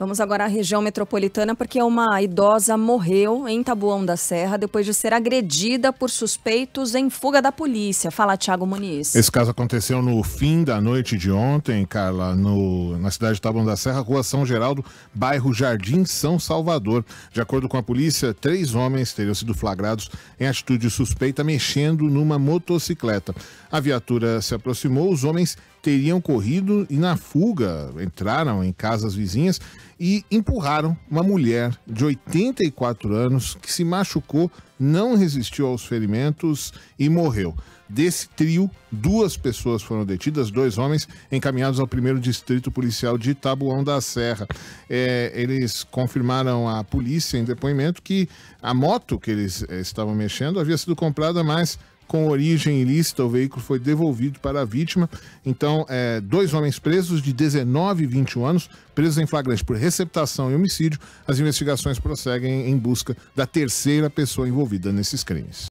Vamos agora à região metropolitana, porque uma idosa morreu em Tabuão da Serra depois de ser agredida por suspeitos em fuga da polícia. Fala, Tiago Muniz. Esse caso aconteceu no fim da noite de ontem, Carla, no, na cidade de Tabuão da Serra, rua São Geraldo, bairro Jardim São Salvador. De acordo com a polícia, três homens teriam sido flagrados em atitude suspeita mexendo numa motocicleta. A viatura se aproximou, os homens teriam corrido e na fuga entraram em casas vizinhas e empurraram uma mulher de 84 anos que se machucou, não resistiu aos ferimentos e morreu. Desse trio, duas pessoas foram detidas, dois homens encaminhados ao primeiro distrito policial de Tabuão da Serra. É, eles confirmaram à polícia em depoimento que a moto que eles é, estavam mexendo havia sido comprada, mas com origem ilícita, o veículo foi devolvido para a vítima. Então, é, dois homens presos de 19 e 21 anos, presos em flagrante por receptação e homicídio, as investigações prosseguem em busca da terceira pessoa envolvida nesses crimes.